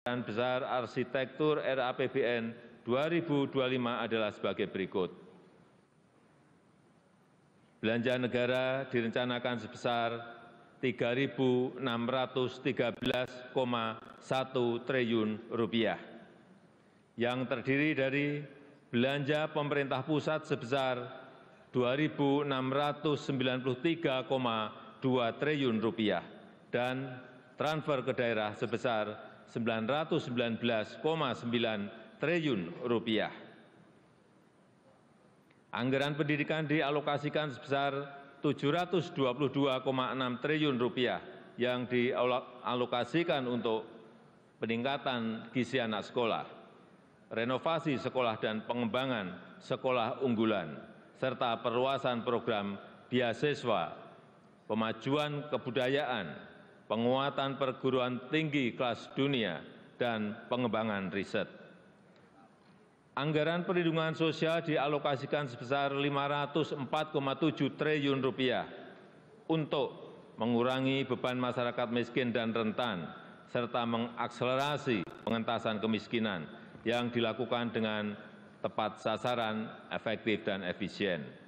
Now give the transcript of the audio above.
dan besar arsitektur rapbn 2025 adalah sebagai berikut. Belanja negara direncanakan sebesar Rp 3.613,1 triliun rupiah yang terdiri dari belanja pemerintah pusat sebesar Rp 2.693,2 triliun rupiah dan transfer ke daerah sebesar rp sembilan ratus Anggaran pendidikan dialokasikan sebesar Rp 722,6 triliun rupiah yang dialokasikan untuk peningkatan gizi anak sekolah, renovasi sekolah dan pengembangan sekolah unggulan, serta perluasan program beasiswa, pemajuan kebudayaan, penguatan perguruan tinggi kelas dunia, dan pengembangan riset. Anggaran perlindungan sosial dialokasikan sebesar 504,7 triliun rupiah untuk mengurangi beban masyarakat miskin dan rentan, serta mengakselerasi pengentasan kemiskinan yang dilakukan dengan tepat sasaran, efektif, dan efisien.